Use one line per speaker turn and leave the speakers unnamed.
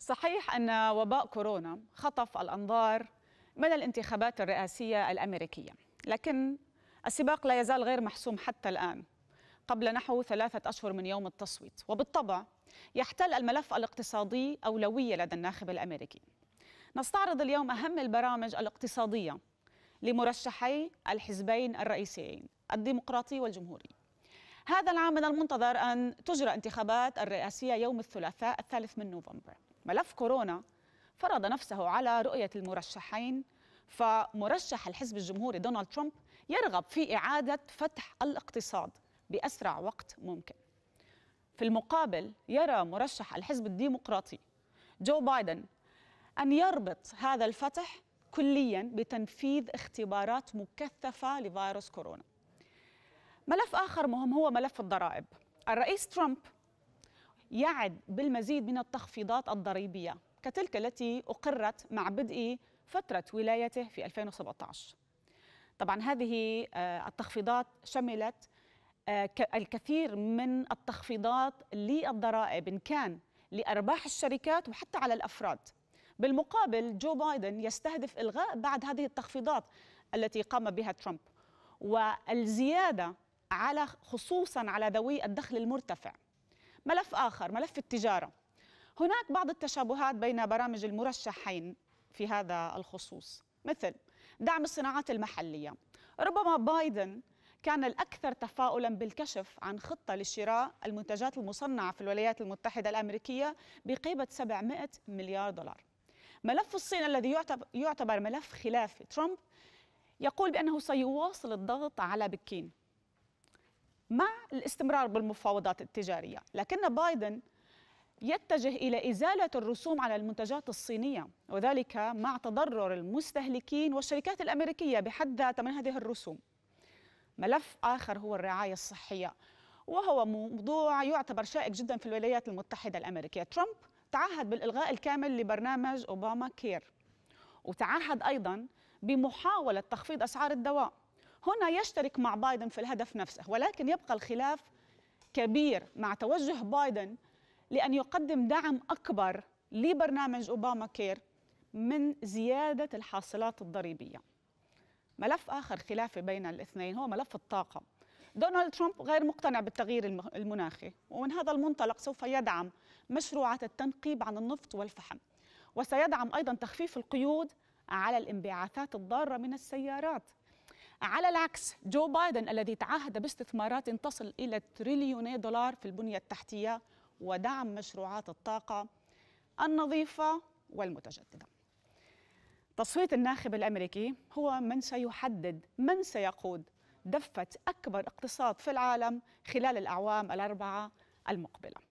صحيح أن وباء كورونا خطف الأنظار من الانتخابات الرئاسية الأمريكية لكن السباق لا يزال غير محسوم حتى الآن قبل نحو ثلاثة أشهر من يوم التصويت وبالطبع يحتل الملف الاقتصادي أولوية لدى الناخب الأمريكي نستعرض اليوم أهم البرامج الاقتصادية لمرشحي الحزبين الرئيسيين الديمقراطي والجمهوري هذا العام من المنتظر أن تجرى انتخابات الرئاسية يوم الثلاثاء الثالث من نوفمبر ملف كورونا فرض نفسه على رؤية المرشحين فمرشح الحزب الجمهوري دونالد ترامب يرغب في إعادة فتح الاقتصاد بأسرع وقت ممكن في المقابل يرى مرشح الحزب الديمقراطي جو بايدن أن يربط هذا الفتح كليا بتنفيذ اختبارات مكثفة لفيروس كورونا ملف آخر مهم هو ملف الضرائب الرئيس ترامب يعد بالمزيد من التخفيضات الضريبية كتلك التي أقرت مع بدء فترة ولايته في 2017 طبعا هذه آه، التخفيضات شملت آه، الكثير من التخفيضات للضرائب إن كان لأرباح الشركات وحتى على الأفراد بالمقابل جو بايدن يستهدف إلغاء بعض هذه التخفيضات التي قام بها ترامب والزيادة على خصوصا على ذوي الدخل المرتفع ملف آخر ملف التجارة هناك بعض التشابهات بين برامج المرشحين في هذا الخصوص مثل دعم الصناعات المحلية ربما بايدن كان الأكثر تفاؤلا بالكشف عن خطة لشراء المنتجات المصنعة في الولايات المتحدة الأمريكية بقيمة 700 مليار دولار ملف الصين الذي يعتبر ملف خلافي ترامب يقول بأنه سيواصل الضغط على بكين مع الاستمرار بالمفاوضات التجارية لكن بايدن يتجه إلى إزالة الرسوم على المنتجات الصينية وذلك مع تضرر المستهلكين والشركات الأمريكية بحد ذاتها من هذه الرسوم ملف آخر هو الرعاية الصحية وهو موضوع يعتبر شائك جدا في الولايات المتحدة الأمريكية ترامب تعهد بالإلغاء الكامل لبرنامج أوباما كير وتعهد أيضا بمحاولة تخفيض أسعار الدواء هنا يشترك مع بايدن في الهدف نفسه ولكن يبقى الخلاف كبير مع توجه بايدن لأن يقدم دعم أكبر لبرنامج أوباما كير من زيادة الحاصلات الضريبية ملف آخر خلافي بين الاثنين هو ملف الطاقة دونالد ترامب غير مقتنع بالتغيير المناخي ومن هذا المنطلق سوف يدعم مشروعات التنقيب عن النفط والفحم وسيدعم أيضا تخفيف القيود على الانبعاثات الضارة من السيارات على العكس جو بايدن الذي تعهد باستثمارات تصل إلى تريليوني دولار في البنية التحتية ودعم مشروعات الطاقة النظيفة والمتجددة تصويت الناخب الأمريكي هو من سيحدد من سيقود دفة أكبر اقتصاد في العالم خلال الأعوام الأربعة المقبله